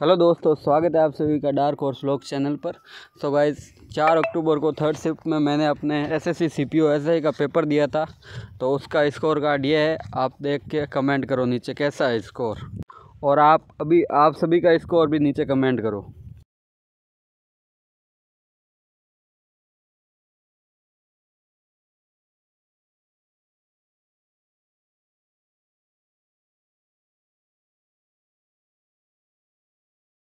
hello दोस्तों स्वागत है आप सभी का डार्क और स्लोक चैनल पर सो so गाइस चार अक्टूबर को थर्ड शिफ्ट में मैंने अपने S S C C P O S I का पेपर दिया था तो उसका स्कोर कार्ड ये है आप देख के कमेंट करो नीचे कैसा है स्कोर और आप अभी आप सभी का स्कोर भी नीचे कमेंट करो